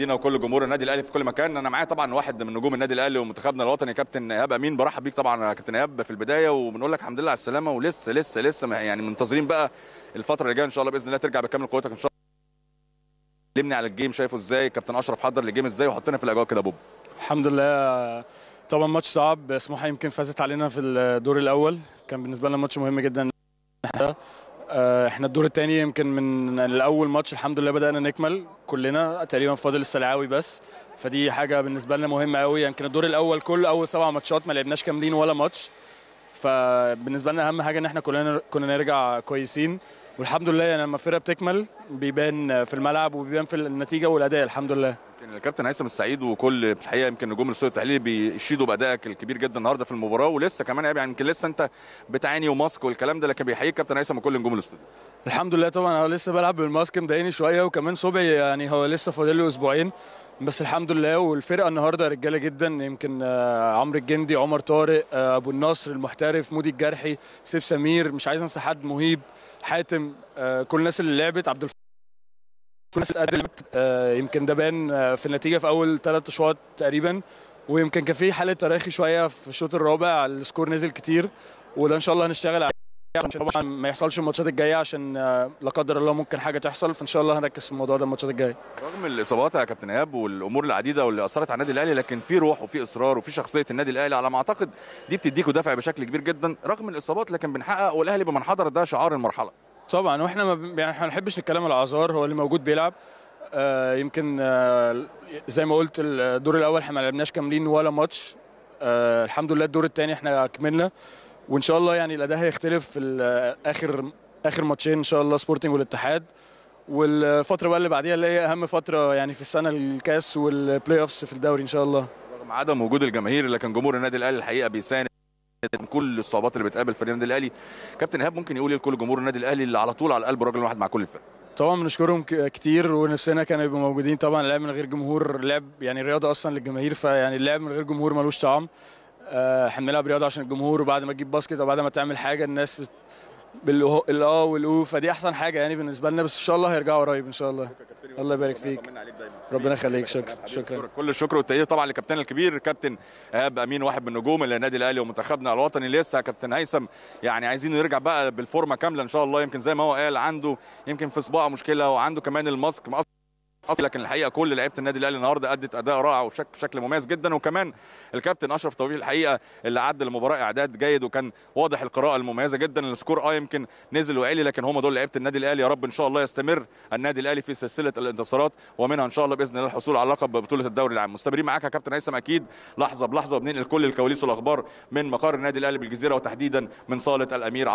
دينا وكل جمهور النادي الاهلي في كل مكان انا معايا طبعا واحد من نجوم النادي الاهلي ومنتخبنا الوطني كابتن ايهاب امين برحب بيك طبعا يا كابتن ايهاب في البدايه وبنقول لك الحمد لله على السلامه ولسه لسه لسه يعني منتظرين بقى الفتره اللي جايه ان شاء الله باذن الله ترجع بكامل قوتك ان شاء الله كلمني على الجيم شايفه ازاي كابتن اشرف حضر الجيم ازاي وحطنا في الاجواء كده بوب الحمد لله طبعا ماتش صعب سموحه يمكن فازت علينا في الدور الاول كان بالنسبه لنا ماتش مهم جدا آه، احنا الدور الثاني يمكن من الاول ماتش الحمد لله بدانا نكمل كلنا تقريبا فاضل السلعاوي بس فدي حاجه بالنسبه لنا مهمه قوي يمكن الدور الاول كله اول سبع ماتشات ما لعبناش كاملين ولا ماتش فبالنسبه لنا اهم حاجه ان احنا كلنا كنا نرجع كويسين والحمد لله يعني لما الفرقه بتكمل بيبان في الملعب وبيبان في النتيجه والاداء الحمد لله يمكن الكابتن هيثم السعيد وكل الحقيقه يمكن نجوم الاستوديو التحليلي بيشيدوا بادائك الكبير جدا النهارده في المباراه ولسه كمان يعني يمكن لسه انت بتعاني وماسك والكلام ده لكن بيحييك كابتن هيثم وكل نجوم الاستوديو الحمد لله طبعا انا لسه بلعب بالماسك مضايقني شويه وكمان صبعي يعني هو لسه فاضل له اسبوعين بس الحمد لله والفرقه النهارده رجاله جدا يمكن آه، عمرو الجندي عمر طارق آه، ابو النصر المحترف مودي الجرحي سيف سمير مش عايز انسى حد مهيب حاتم آه، كل الناس اللي لعبت عبد الف... كل الناس اللي لعبت يمكن ده بان في النتيجه في اول ثلاث اشواط تقريبا ويمكن كان في حاله تراخي شويه في الشوط الرابع السكور نزل كتير وده ان شاء الله هنشتغل عليه عشان ما يحصلش الماتشات الجايه عشان آه، لا قدر الله ممكن حاجه تحصل فان شاء الله هنركز في الموضوع ده الماتشات الجايه رغم الاصابات يا كابتن ايهاب والامور العديده واللي اثرت على النادي الاهلي لكن في روح وفي اصرار وفي شخصيه النادي الاهلي على ما اعتقد دي بتديكوا دفع بشكل كبير جدا رغم الاصابات لكن بنحقق والاهلي بمن حضر ده شعار المرحله طبعا واحنا ما ب... يعني بنحبش نتكلم على الاعذار هو اللي موجود بيلعب آه يمكن آه زي ما قلت الدور الاول احنا ما لعبناش كاملين ولا ماتش آه الحمد لله الدور الثاني احنا كملنا وان شاء الله يعني الاداء هيختلف في اخر اخر ماتشين ان شاء الله سبورتنج والاتحاد والفتره بقى اللي بعديها اللي هي اهم فتره يعني في السنه الكاس والبلاي اوفس في الدوري ان شاء الله رغم عدم وجود الجماهير اللي كان جمهور النادي الاهلي الحقيقه بيساند كل الصعوبات اللي بتقابل فريق النادي الاهلي كابتن ايهاب ممكن يقول إيه لكل جمهور النادي الاهلي اللي على طول على قلب راجل واحد مع كل الفرق طبعا بنشكرهم كتير ونفسنا كانوا يبقوا موجودين طبعا اللعب من غير جمهور لعب يعني رياضه اصلا للجماهير فيعني اللعب من غير جمهور ملوش طعم آه، احنا بنلعب رياضه عشان الجمهور وبعد ما تجيب باسكت وبعد ما تعمل حاجه الناس بت... بالاه والاو فدي احسن حاجه يعني بالنسبه لنا بس ان شاء الله هيرجعوا قريب ان شاء الله الله يبارك فيك ربنا يخليك شكرا شكرا كل الشكر والتقدير طبعا للكابتن الكبير كابتن ايهاب امين واحد من نجوم النادي الاهلي ومنتخبنا الوطني لسه كابتن هيثم يعني عايزينه يرجع بقى بالفورمه كامله ان شاء الله يمكن زي ما هو قال عنده يمكن في صباعه مشكله وعنده كمان الماسك لكن الحقيقه كل لعيبه النادي الاهلي النهارده ادت اداء رائع وبشكل مميز جدا وكمان الكابتن اشرف توفيق الحقيقه اللي عدى المباراه اعداد جيد وكان واضح القراءه المميزه جدا السكور اه يمكن نزل وعلي لكن هم دول لعيبه النادي الاهلي يا رب ان شاء الله يستمر النادي الاهلي في سلسله الانتصارات ومنها ان شاء الله باذن الله الحصول على لقب بطوله الدوري العام مستمرين معاك يا كابتن هيثم اكيد لحظه بلحظه وبننقل كل الكواليس والاخبار من مقر النادي الاهلي بالجزيره وتحديدا من صاله الامير